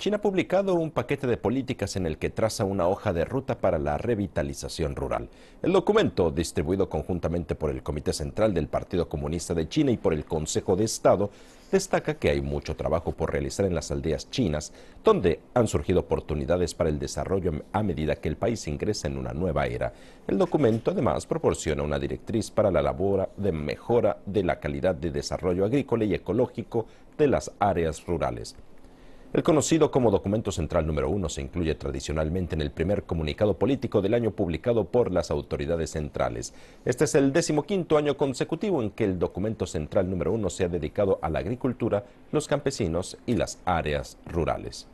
China ha publicado un paquete de políticas en el que traza una hoja de ruta para la revitalización rural. El documento, distribuido conjuntamente por el Comité Central del Partido Comunista de China y por el Consejo de Estado, destaca que hay mucho trabajo por realizar en las aldeas chinas, donde han surgido oportunidades para el desarrollo a medida que el país ingresa en una nueva era. El documento además proporciona una directriz para la labor de mejora de la calidad de desarrollo agrícola y ecológico de las áreas rurales. El conocido como documento central número uno se incluye tradicionalmente en el primer comunicado político del año publicado por las autoridades centrales. Este es el decimoquinto año consecutivo en que el documento central número uno se ha dedicado a la agricultura, los campesinos y las áreas rurales.